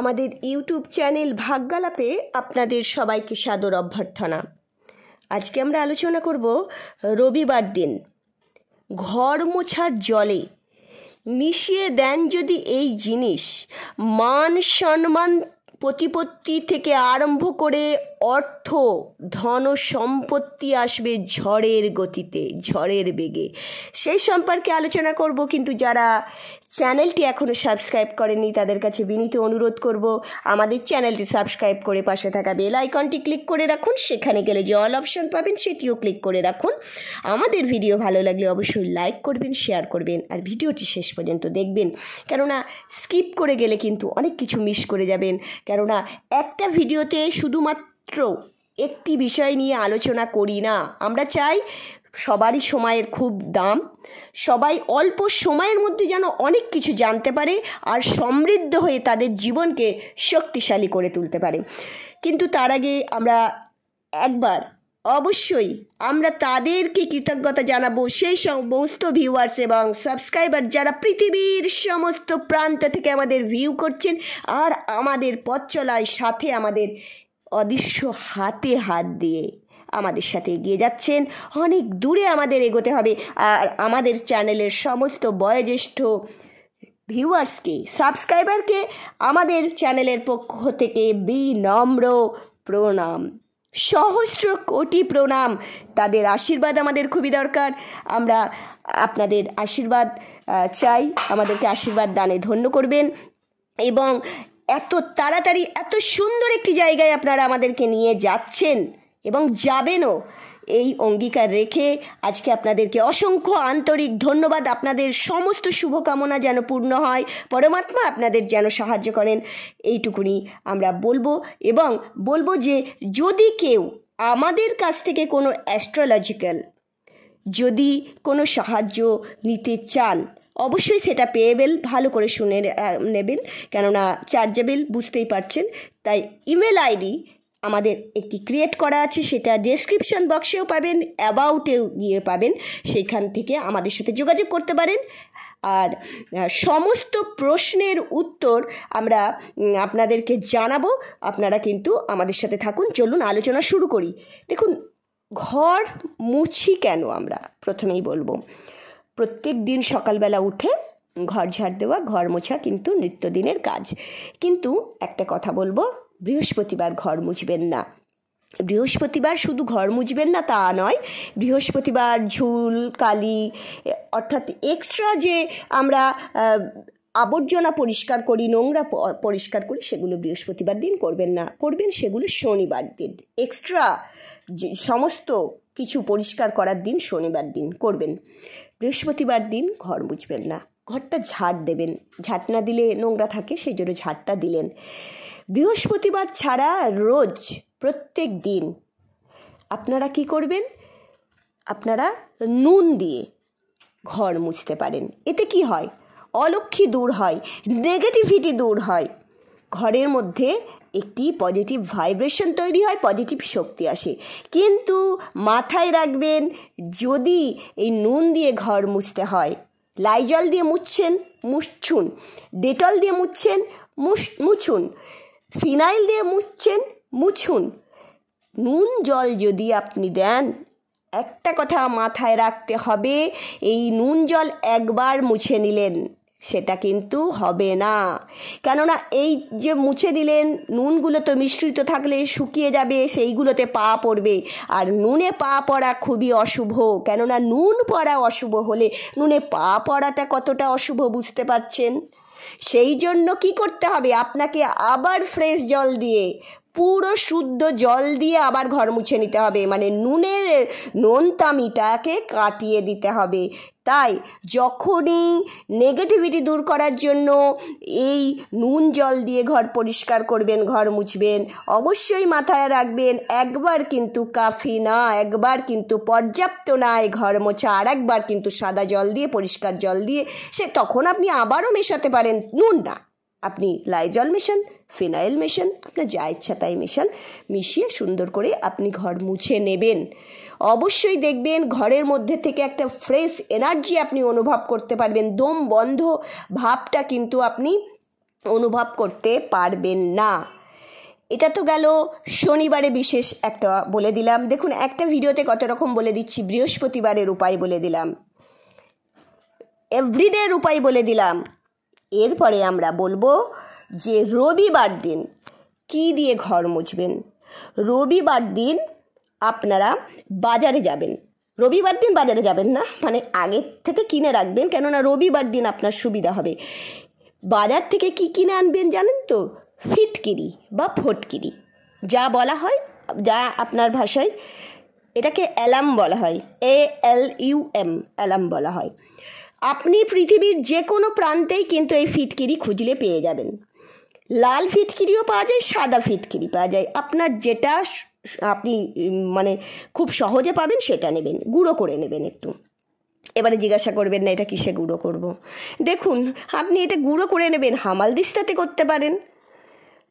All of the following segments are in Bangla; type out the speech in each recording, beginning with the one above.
আমাদের ইউটিউব চ্যানেল ভাগ্যালাপে আপনাদের সবাইকে সাদর অভ্যর্থনা আজকে আমরা আলোচনা করব রবিবার দিন ঘর মোছার জলে মিশিয়ে দেন যদি এই জিনিস মান সম্মান প্রতিপত্তি থেকে আরম্ভ করে অর্থ ধন সম্পত্তি আসবে ঝড়ের গতিতে ঝড়ের বেগে সেই সম্পর্কে আলোচনা করব কিন্তু যারা চ্যানেলটি এখনও সাবস্ক্রাইব করেননি তাদের কাছে বিনীত অনুরোধ করব আমাদের চ্যানেলটি সাবস্ক্রাইব করে পাশে থাকা বেল আইকনটি ক্লিক করে রাখুন সেখানে গেলে যে অল অপশন পাবেন সেটিও ক্লিক করে রাখুন আমাদের ভিডিও ভালো লাগলে অবশ্যই লাইক করবেন শেয়ার করবেন আর ভিডিওটি শেষ পর্যন্ত দেখবেন কেননা স্কিপ করে গেলে কিন্তু অনেক কিছু মিস করে যাবেন কেননা একটা ভিডিওতে শুধুমাত্র একটি বিষয় নিয়ে আলোচনা করি না আমরা চাই সবারই সময়ের খুব দাম সবাই অল্প সময়ের মধ্যে যেন অনেক কিছু জানতে পারে আর সমৃদ্ধ হয়ে তাদের জীবনকে শক্তিশালী করে তুলতে পারে কিন্তু তার আগে আমরা একবার অবশ্যই আমরা তাদেরকে কৃতজ্ঞতা জানাবো সেই সমস্ত ভিউয়ার্স এবং সাবস্ক্রাইবার যারা পৃথিবীর সমস্ত প্রান্ত থেকে আমাদের ভিউ করছেন আর আমাদের পথ চলায় সাথে আমাদের অদৃশ্য হাতে হাত দিয়ে আমাদের সাথে এগিয়ে যাচ্ছেন অনেক দূরে আমাদের এগোতে হবে আর আমাদের চ্যানেলের সমস্ত বয়োজ্যেষ্ঠ ভিউয়ার্সকে সাবস্ক্রাইবারকে আমাদের চ্যানেলের পক্ষ থেকে বিনম্র প্রণাম সহস্র কোটি প্রণাম তাদের আশীর্বাদ আমাদের খুবই দরকার আমরা আপনাদের আশীর্বাদ চাই আমাদেরকে আশীর্বাদ দানে ধন্য করবেন এবং এত তাড়াতাড়ি এত সুন্দর একটি জায়গায় আপনারা আমাদেরকে নিয়ে যাচ্ছেন এবং যাবেনও এই অঙ্গীকার রেখে আজকে আপনাদেরকে অসংখ্য আন্তরিক ধন্যবাদ আপনাদের সমস্ত শুভকামনা যেন পূর্ণ হয় পরমাত্মা আপনাদের যেন সাহায্য করেন এইটুকুনি আমরা বলবো এবং বলবো যে যদি কেউ আমাদের কাছ থেকে কোনো অ্যাস্ট্রোলজিক্যাল যদি কোনো সাহায্য নিতে চান অবশ্যই সেটা পেয়েবেল ভালো করে শুনে নেবেন কেননা চার্জেবেল বুঝতেই পারছেন তাই ইমেল আইডি আমাদের একটি ক্রিয়েট করা আছে সেটা ডেসক্রিপশন বক্সেও পাবেন অ্যাবাউটেও গিয়ে পাবেন সেইখান থেকে আমাদের সাথে যোগাযোগ করতে পারেন আর সমস্ত প্রশ্নের উত্তর আমরা আপনাদেরকে জানাবো আপনারা কিন্তু আমাদের সাথে থাকুন চলুন আলোচনা শুরু করি দেখুন ঘর মুছি কেন আমরা প্রথমেই বলবো প্রত্যেক দিন সকালবেলা উঠে ঘর ঝাড় দেওয়া ঘর মোছা কিন্তু নিত্যদিনের কাজ কিন্তু একটা কথা বলবো বৃহস্পতিবার ঘর মুছবেন না বৃহস্পতিবার শুধু ঘর মুছবেন না তা নয় বৃহস্পতিবার ঝুল কালি অর্থাৎ এক্সট্রা যে আমরা আবর্জনা পরিষ্কার করি নোংরা পরিষ্কার করি সেগুলো বৃহস্পতিবার দিন করবেন না করবেন সেগুলো শনিবার দিন এক্সট্রা সমস্ত কিছু পরিষ্কার করার দিন শনিবার দিন করবেন বৃহস্পতিবার দিন ঘর মুছবেন না ঘরটা ঝাড় দেবেন ঝাঁট না দিলে নোংরা থাকে সেই জন্য ঝাড়টা দিলেন বৃহস্পতিবার ছাড়া রোজ প্রত্যেক দিন আপনারা কি করবেন আপনারা নুন দিয়ে ঘর মুছতে পারেন এতে কি হয় অলক্ষী দূর হয় নেগেটিভিটি দূর হয় ঘরের মধ্যে একটি পজিটিভ ভাইব্রেশন তৈরি হয় পজিটিভ শক্তি আসে কিন্তু মাথায় রাখবেন যদি এই নুন দিয়ে ঘর মুছতে হয় লাইজল দিয়ে মুছছেন মুছুন ডেটল দিয়ে মুছছেন মুছুন ফিনাইল দিয়ে মুছছেন মুছুন নুন জল যদি আপনি দেন একটা কথা মাথায় রাখতে হবে এই নুন জল একবার মুছে নিলেন সেটা কিন্তু হবে না কেননা এই যে মুছে দিলেন নুনগুলো তো মিশ্রিত থাকলে শুকিয়ে যাবে সেইগুলোতে পা পড়বে আর নুনে পা পড়া খুবই অশুভ কেননা নুন পড়া অশুভ হলে নুনে পা পড়াটা কতটা অশুভ বুঝতে পারছেন সেই জন্য কি করতে হবে আপনাকে আবার ফ্রেশ জল দিয়ে পুরো শুদ্ধ জল দিয়ে আবার ঘর মুছে নিতে হবে মানে নুনের নুন তামিটাকে কাটিয়ে দিতে হবে তাই যখনই নেগেটিভিটি দূর করার জন্য এই নুন জল দিয়ে ঘর পরিষ্কার করবেন ঘর মুছবেন অবশ্যই মাথায় রাখবেন একবার কিন্তু কাফি না একবার কিন্তু পর্যাপ্ত নয় ঘর মোছা আর একবার কিন্তু সাদা জল দিয়ে পরিষ্কার জল দিয়ে সে তখন আপনি আবারও মেশাতে পারেন নুন না আপনি লাইজল মেশান ফিনাইল মেশান আপনার যা ইচ্ছা তাই মেশান মিশিয়ে সুন্দর করে আপনি ঘর মুছে নেবেন অবশ্যই দেখবেন ঘরের মধ্যে থেকে একটা ফ্রেশ এনার্জি আপনি অনুভব করতে পারবেন দম বন্ধ ভাবটা কিন্তু আপনি অনুভব করতে পারবেন না এটা তো গেল শনিবারে বিশেষ একটা বলে দিলাম দেখুন একটা ভিডিওতে কত রকম বলে দিচ্ছি বৃহস্পতিবারের উপায় বলে দিলাম এভরিডের উপায় বলে দিলাম এরপরে আমরা বলবো যে রবিবার দিন কি দিয়ে ঘর মুছবেন রবিবার দিন আপনারা বাজারে যাবেন রবিবার দিন বাজারে যাবেন না মানে আগের থেকে কিনে রাখবেন কেননা রবিবার দিন আপনার সুবিধা হবে বাজার থেকে কি কিনে আনবেন জানেন তো ফিটকিরি বা ফটকিরি যা বলা হয় যা আপনার ভাষায় এটাকে অ্যালাম বলা হয় A L U M alum বলা হয় আপনি পৃথিবীর যে কোনো প্রান্তেই কিন্তু এই ফিটকিরি খুঁজলে পেয়ে যাবেন লাল ফিটকিরিও পাওয়া যায় সাদা ফিটকিরি পাওয়া যায় আপনার যেটা আপনি মানে খুব সহজে পাবেন সেটা নেবেন গুঁড়ো করে নেবেন একটু এবারে জিজ্ঞাসা করবেন না এটা কিসে গুঁড়ো করব। দেখুন আপনি এটা গুঁড়ো করে নেবেন হামালদিস্তাতে করতে পারেন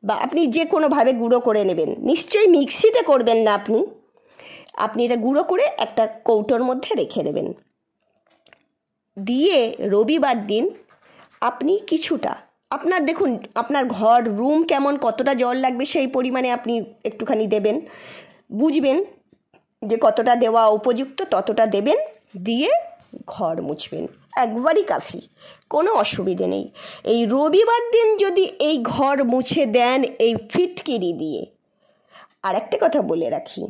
বা আপনি যে কোনোভাবে গুঁড়ো করে নেবেন নিশ্চয়ই মিক্সিতে করবেন না আপনি আপনি এটা গুঁড়ো করে একটা কৌটোর মধ্যে রেখে দেবেন দিয়ে রবিবার দিন আপনি কিছুটা আপনার দেখুন আপনার ঘর রুম কেমন কতটা জল লাগবে সেই পরিমাণে আপনি একটুখানি দেবেন বুঝবেন যে কতটা দেওয়া উপযুক্ত ততটা দেবেন দিয়ে ঘর মুছবেন একবারই কাফি কোনো অসুবিধে নেই এই রবিবার দিন যদি এই ঘর মুছে দেন এই ফিটকিরি দিয়ে আর একটা কথা বলে রাখি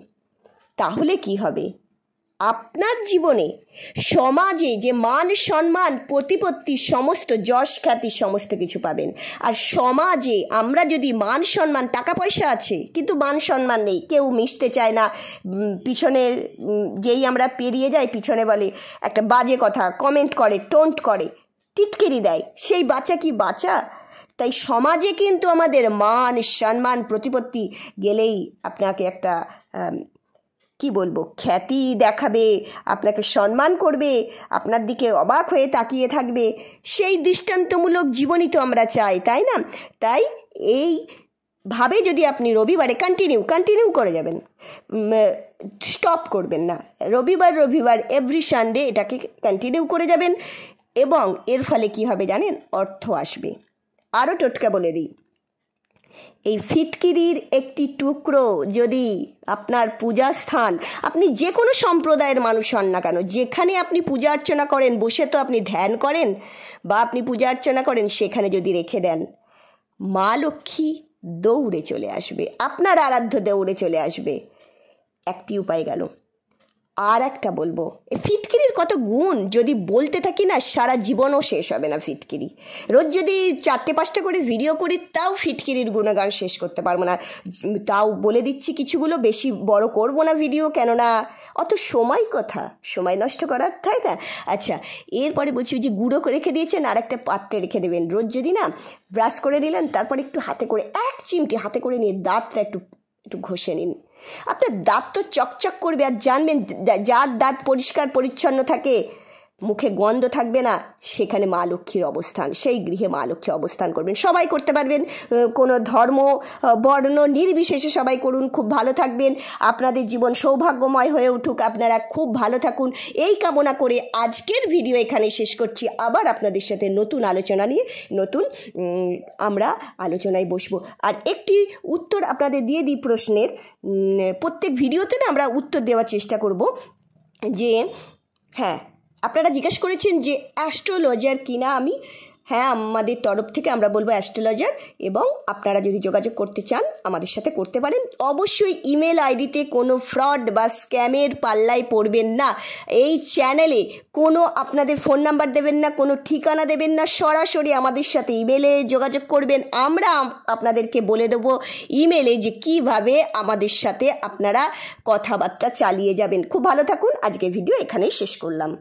তাহলে কি হবে আপনার জীবনে সমাজে যে মান সম্মান প্রতিপত্তি সমস্ত যশ খ্যাতি সমস্ত কিছু পাবেন আর সমাজে আমরা যদি মান সম্মান টাকা পয়সা আছে কিন্তু মান সম্মান নেই কেউ মিশতে চায় না পিছনের যেই আমরা পেরিয়ে যাই পিছনে বলে একটা বাজে কথা কমেন্ট করে টোন্ট করে টিটকেরি দেয় সেই বাচ্চা কি বাচ্চা তাই সমাজে কিন্তু আমাদের মান সম্মান প্রতিপত্তি গেলেই আপনাকে একটা কি বলবো খ্যাতি দেখাবে আপনাকে সম্মান করবে আপনার দিকে অবাক হয়ে তাকিয়ে থাকবে সেই দৃষ্টান্তমূলক জীবনই তো আমরা চাই তাই না তাই এই ভাবে যদি আপনি রবিবারে কন্টিনিউ কন্টিনিউ করে যাবেন স্টপ করবেন না রবিবার রবিবার এভরি সানডে এটাকে কন্টিনিউ করে যাবেন এবং এর ফলে কি হবে জানেন অর্থ আসবে আরও টোটকা বলে দিই এই ফিটকিরির একটি টুকরো যদি আপনার পূজা স্থান আপনি যে কোনো সম্প্রদায়ের মানুষ হন না কেন যেখানে আপনি পূজা অর্চনা করেন বসে তো আপনি ধ্যান করেন বা আপনি পূজা অর্চনা করেন সেখানে যদি রেখে দেন মা লক্ষ্মী দৌড়ে চলে আসবে আপনার আরাধ্য দৌড়ে চলে আসবে একটি উপায় গেল আর একটা বলবো এ ফিটকিরির কত গুণ যদি বলতে থাকি না সারা জীবনও শেষ হবে না ফিটকিরি রোজ যদি চারটে পাঁচটা করে ভিডিও করি তাও ফিটকিরির গুণগান শেষ করতে পারবো না তাও বলে দিচ্ছি কিছুগুলো বেশি বড় করবো না ভিডিও কেননা অত সময় কথা সময় নষ্ট করার তাই না আচ্ছা এরপরে বলছি যে গুঁড়ো করে রেখে দিয়েছেন আর একটা পাত্রে রেখে দেবেন রোজ যদি না ব্রাশ করে দিলেন তারপর একটু হাতে করে এক চিমটি হাতে করে নিয়ে দাঁতটা একটু একটু ঘষে নিন আপনার দাঁত তো চকচক করবে আর জানবেন যার দাঁত পরিষ্কার পরিচ্ছন্ন থাকে মুখে গন্ধ থাকবে না সেখানে মা লক্ষ্মীর অবস্থান সেই গৃহে মা লক্ষ্মী অবস্থান করবেন সবাই করতে পারবেন কোনো ধর্ম বর্ণ নির্বিশেষে সবাই করুন খুব ভালো থাকবেন আপনাদের জীবন সৌভাগ্যময় হয়ে উঠুক আপনারা খুব ভালো থাকুন এই কামনা করে আজকের ভিডিও এখানে শেষ করছি আবার আপনাদের সাথে নতুন আলোচনা নিয়ে নতুন আমরা আলোচনায় বসবো আর একটি উত্তর আপনাদের দিয়ে দিই প্রশ্নের প্রত্যেক ভিডিওতে না আমরা উত্তর দেওয়ার চেষ্টা করব যে হ্যাঁ আপনারা জিজ্ঞেস করেছেন যে অ্যাস্ট্রোলজার কিনা আমি হ্যাঁ আমাদের তরফ থেকে আমরা বলবো অ্যাস্ট্রোলজার এবং আপনারা যদি যোগাযোগ করতে চান আমাদের সাথে করতে পারেন অবশ্যই ইমেল আইডিতে কোনো ফ্রড বা স্ক্যামের পাল্লায় পড়বেন না এই চ্যানেলে কোনো আপনাদের ফোন নাম্বার দেবেন না কোনো ঠিকানা দেবেন না সরাসরি আমাদের সাথে ইমেলে যোগাযোগ করবেন আমরা আপনাদেরকে বলে দেবো ইমেলে যে কিভাবে আমাদের সাথে আপনারা কথাবার্তা চালিয়ে যাবেন খুব ভালো থাকুন আজকের ভিডিও এখানেই শেষ করলাম